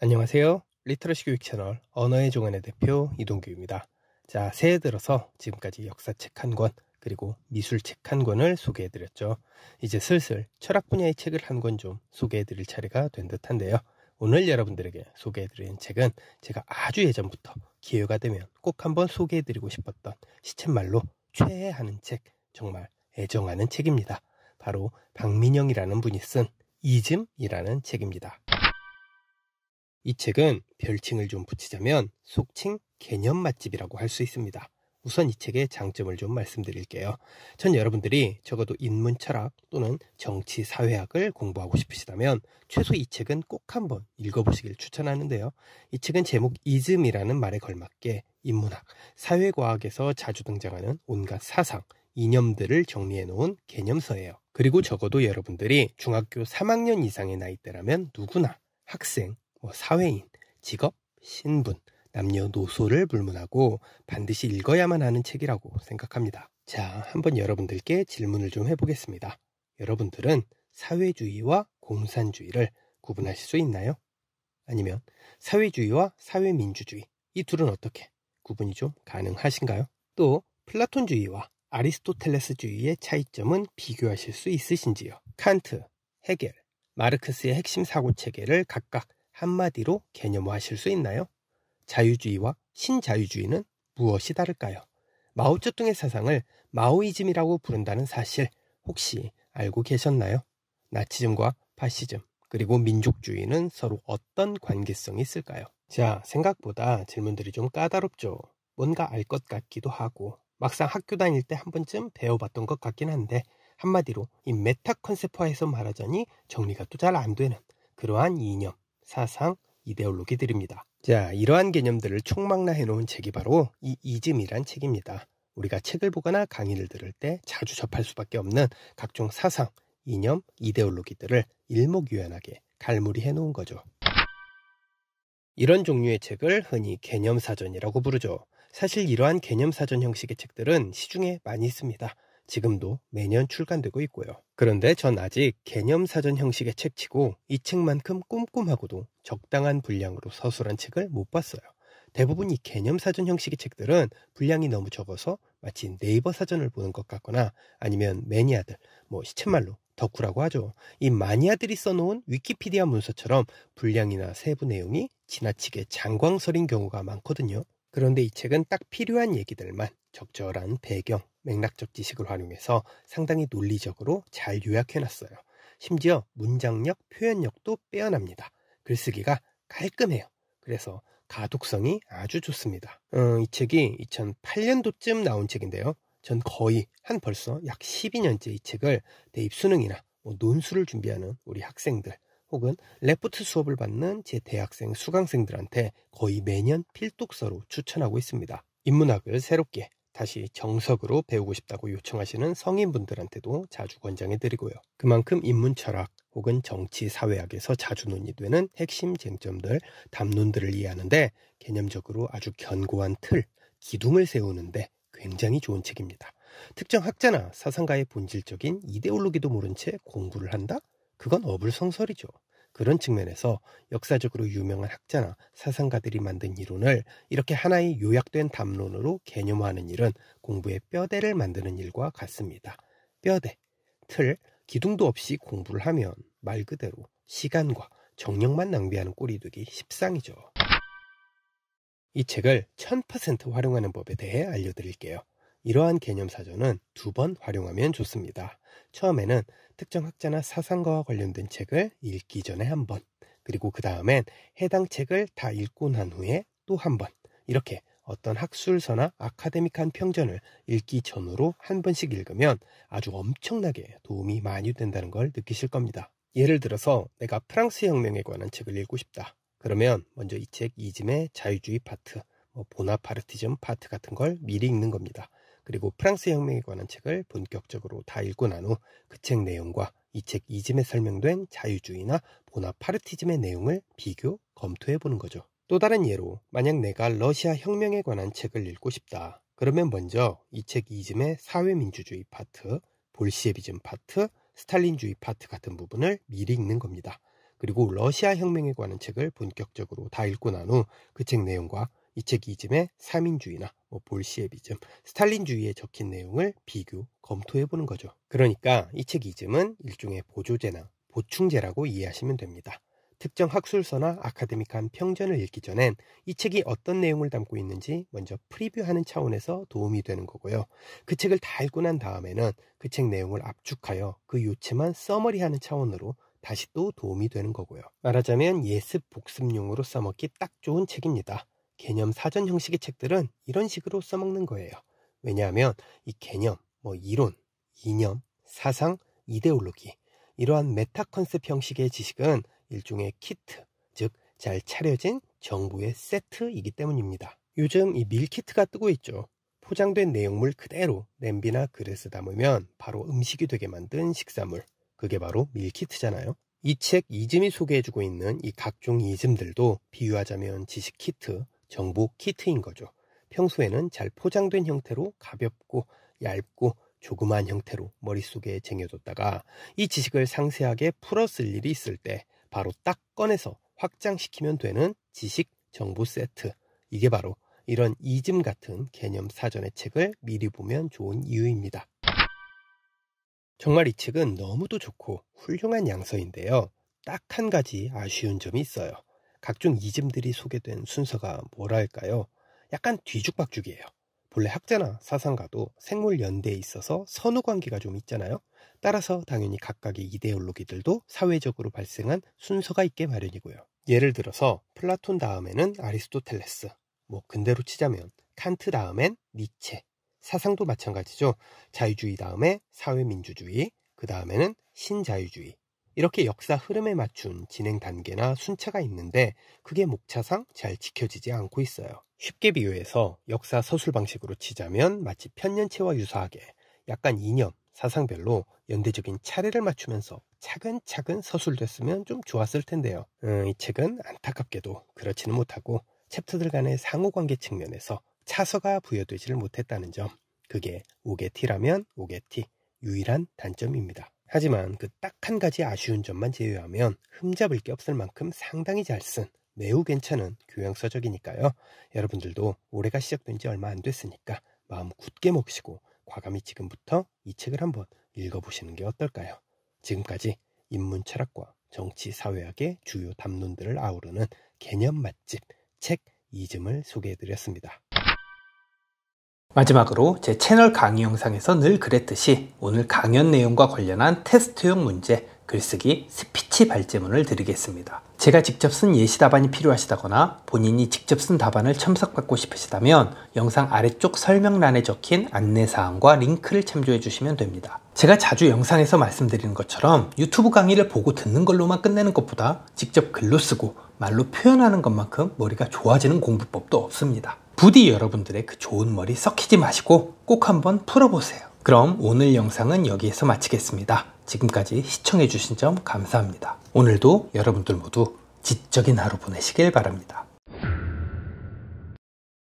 안녕하세요. 리터러시 교육 채널 언어의 종안의 대표 이동규입니다. 자, 새해 들어서 지금까지 역사책 한 권, 그리고 미술책 한 권을 소개해드렸죠. 이제 슬슬 철학 분야의 책을 한 권 좀 소개해드릴 차례가 된 듯한데요. 오늘 여러분들에게 소개해드리는 책은 제가 아주 예전부터 기회가 되면 꼭 한번 소개해드리고 싶었던 시쳇말로 최애하는 책, 정말 애정하는 책입니다. 바로 박민영이라는 분이 쓴 이즘이라는 책입니다. 이 책은 별칭을 좀 붙이자면 속칭 개념 맛집이라고 할 수 있습니다. 우선 이 책의 장점을 좀 말씀드릴게요. 전 여러분들이 적어도 인문 철학 또는 정치 사회학을 공부하고 싶으시다면 최소 이 책은 꼭 한번 읽어보시길 추천하는데요. 이 책은 제목 이즘이라는 말에 걸맞게 인문학, 사회과학에서 자주 등장하는 온갖 사상, 이념들을 정리해 놓은 개념서예요. 그리고 적어도 여러분들이 중학교 3학년 이상의 나이대라면 누구나 학생 뭐 사회인, 직업, 신분, 남녀노소를 불문하고 반드시 읽어야만 하는 책이라고 생각합니다. 자, 한번 여러분들께 질문을 좀 해보겠습니다. 여러분들은 사회주의와 공산주의를 구분하실 수 있나요? 아니면 사회주의와 사회민주주의 이 둘은 어떻게 구분이 좀 가능하신가요? 또 플라톤주의와 아리스토텔레스주의의 차이점은 비교하실 수 있으신지요? 칸트, 헤겔, 마르크스의 핵심 사고 체계를 각각 한마디로 개념화하실 수 있나요? 자유주의와 신자유주의는 무엇이 다를까요? 마오쩌둥의 사상을 마오이즘이라고 부른다는 사실 혹시 알고 계셨나요? 나치즘과 파시즘 그리고 민족주의는 서로 어떤 관계성이 있을까요? 자, 생각보다 질문들이 좀 까다롭죠. 뭔가 알 것 같기도 하고 막상 학교 다닐 때 한 번쯤 배워봤던 것 같긴 한데 한마디로 이 메타 컨셉화에서 말하자니 정리가 또 잘 안 되는 그러한 이념, 사상, 이데올로기들입니다. 자, 이러한 개념들을 총망라 해놓은 책이 바로 이 이즘이란 책입니다. 우리가 책을 보거나 강의를 들을 때 자주 접할 수밖에 없는 각종 사상, 이념, 이데올로기들을 일목요연하게 갈무리 해놓은 거죠. 이런 종류의 책을 흔히 개념사전이라고 부르죠. 사실 이러한 개념사전 형식의 책들은 시중에 많이 있습니다. 지금도 매년 출간되고 있고요. 그런데 전 아직 개념 사전 형식의 책치고 이 책만큼 꼼꼼하고도 적당한 분량으로 서술한 책을 못 봤어요. 대부분 이 개념 사전 형식의 책들은 분량이 너무 적어서 마치 네이버 사전을 보는 것 같거나 아니면 매니아들, 뭐 시쳇말로 덕후라고 하죠. 이 마니아들이 써놓은 위키피디아 문서처럼 분량이나 세부 내용이 지나치게 장광설인 경우가 많거든요. 그런데 이 책은 딱 필요한 얘기들만 적절한 배경, 맥락적 지식을 활용해서 상당히 논리적으로 잘 요약해놨어요. 심지어 문장력, 표현력도 빼어납니다. 글쓰기가 깔끔해요. 그래서 가독성이 아주 좋습니다. 어, 이 책이 2008년도쯤 나온 책인데요. 전 거의 한 벌써 약 12년째 이 책을 대입 수능이나 뭐 논술을 준비하는 우리 학생들 혹은 레포트 수업을 받는 제 대학생 수강생들한테 거의 매년 필독서로 추천하고 있습니다. 인문학을 새롭게 다시 정석으로 배우고 싶다고 요청하시는 성인분들한테도 자주 권장해드리고요. 그만큼 인문 철학 혹은 정치 사회학에서 자주 논의되는 핵심 쟁점들, 담론들을 이해하는데 개념적으로 아주 견고한 틀, 기둥을 세우는데 굉장히 좋은 책입니다. 특정 학자나 사상가의 본질적인 이데올로기도 모른 채 공부를 한다? 그건 어불성설이죠. 그런 측면에서 역사적으로 유명한 학자나 사상가들이 만든 이론을 이렇게 하나의 요약된 담론으로 개념화하는 일은 공부의 뼈대를 만드는 일과 같습니다. 뼈대, 틀, 기둥도 없이 공부를 하면 말 그대로 시간과 정력만 낭비하는 꼴이 되기 십상이죠. 이 책을 1000% 활용하는 법에 대해 알려드릴게요. 이러한 개념 사전은 두 번 활용하면 좋습니다. 처음에는 특정 학자나 사상과와 관련된 책을 읽기 전에 한 번, 그리고 그 다음엔 해당 책을 다 읽고 난 후에 또 한 번, 이렇게 어떤 학술서나 아카데믹한 평전을 읽기 전으로한 번씩 읽으면 아주 엄청나게 도움이 많이 된다는 걸 느끼실 겁니다. 예를 들어서 내가 프랑스 혁명에 관한 책을 읽고 싶다. 그러면 먼저 이 책이즘의 자유주의 파트, 뭐 보나파르티즘 파트 같은 걸 미리 읽는 겁니다. 그리고 프랑스 혁명에 관한 책을 본격적으로 다 읽고 난 후 그 책 내용과 이 책 이즘에 설명된 자유주의나 보나파르티즘의 내용을 비교 검토해 보는 거죠. 또 다른 예로 만약 내가 러시아 혁명에 관한 책을 읽고 싶다. 그러면 먼저 이 책 이즘의 사회민주주의 파트, 볼시에비즘 파트, 스탈린주의 파트 같은 부분을 미리 읽는 겁니다. 그리고 러시아 혁명에 관한 책을 본격적으로 다 읽고 난 후 그 책 내용과 이체기즘의 삼인주의나 뭐 볼시에비즘, 스탈린주의에 적힌 내용을 비교, 검토해 보는 거죠. 그러니까 이체기즘은 일종의 보조제나 보충제라고 이해하시면 됩니다. 특정 학술서나 아카데믹한 평전을 읽기 전엔 이 책이 어떤 내용을 담고 있는지 먼저 프리뷰하는 차원에서 도움이 되는 거고요. 그 책을 다 읽고 난 다음에는 그 책 내용을 압축하여 그 요체만 써머리하는 차원으로 다시 또 도움이 되는 거고요. 말하자면 예습 복습용으로 써먹기 딱 좋은 책입니다. 개념 사전 형식의 책들은 이런 식으로 써먹는 거예요. 왜냐하면 이 개념, 뭐 이론, 이념, 사상, 이데올로기 이러한 메타 컨셉 형식의 지식은 일종의 키트, 즉 잘 차려진 정보의 세트이기 때문입니다. 요즘 이 밀키트가 뜨고 있죠. 포장된 내용물 그대로 냄비나 그릇에 담으면 바로 음식이 되게 만든 식사물. 그게 바로 밀키트잖아요. 이 책 이즘이 소개해주고 있는 이 각종 이즘들도 비유하자면 지식 키트, 정보 키트인 거죠. 평소에는 잘 포장된 형태로 가볍고 얇고 조그만 형태로 머릿속에 쟁여뒀다가 이 지식을 상세하게 풀었을 일이 있을 때 바로 딱 꺼내서 확장시키면 되는 지식 정보 세트. 이게 바로 이런 이즘 같은 개념 사전의 책을 미리 보면 좋은 이유입니다. 정말 이 책은 너무도 좋고 훌륭한 양서인데요. 딱 한 가지 아쉬운 점이 있어요. 각종 이즘들이 소개된 순서가 뭐랄까요? 약간 뒤죽박죽이에요. 본래 학자나 사상가도 생물 연대에 있어서 선후 관계가 좀 있잖아요. 따라서 당연히 각각의 이데올로기들도 사회적으로 발생한 순서가 있게 마련이고요. 예를 들어서 플라톤 다음에는 아리스토텔레스, 뭐 근대로 치자면 칸트 다음엔 니체, 사상도 마찬가지죠. 자유주의 다음에 사회민주주의, 그 다음에는 신자유주의, 이렇게 역사 흐름에 맞춘 진행 단계나 순차가 있는데 그게 목차상 잘 지켜지지 않고 있어요. 쉽게 비유해서 역사 서술 방식으로 치자면 마치 편년체와 유사하게 약간 이념, 사상별로 연대적인 차례를 맞추면서 차근차근 서술됐으면 좀 좋았을 텐데요. 음, 이 책은 안타깝게도 그렇지는 못하고 챕터들 간의 상호관계 측면에서 차서가 부여되지를 못했다는 점, 그게 오게티라면 오게티 유일한 단점입니다. 하지만 그 딱 한 가지 아쉬운 점만 제외하면 흠잡을 게 없을 만큼 상당히 잘 쓴 매우 괜찮은 교양서적이니까요. 여러분들도 올해가 시작된 지 얼마 안 됐으니까 마음 굳게 먹시고 과감히 지금부터 이 책을 한번 읽어보시는 게 어떨까요? 지금까지 인문 철학과 정치 사회학의 주요 담론들을 아우르는 개념 맛집 책 이즘을 소개해드렸습니다. 마지막으로 제 채널 강의 영상에서 늘 그랬듯이 오늘 강연 내용과 관련한 테스트용 문제, 글쓰기, 스피치 발제문을 드리겠습니다. 제가 직접 쓴 예시 답안이 필요하시다거나 본인이 직접 쓴 답안을 첨삭받고 싶으시다면 영상 아래쪽 설명란에 적힌 안내사항과 링크를 참조해 주시면 됩니다. 제가 자주 영상에서 말씀드리는 것처럼 유튜브 강의를 보고 듣는 걸로만 끝내는 것보다 직접 글로 쓰고 말로 표현하는 것만큼 머리가 좋아지는 공부법도 없습니다. 부디 여러분들의 그 좋은 머리 썩히지 마시고 꼭 한번 풀어보세요. 그럼 오늘 영상은 여기에서 마치겠습니다. 지금까지 시청해주신 점 감사합니다. 오늘도 여러분들 모두 지적인 하루 보내시길 바랍니다.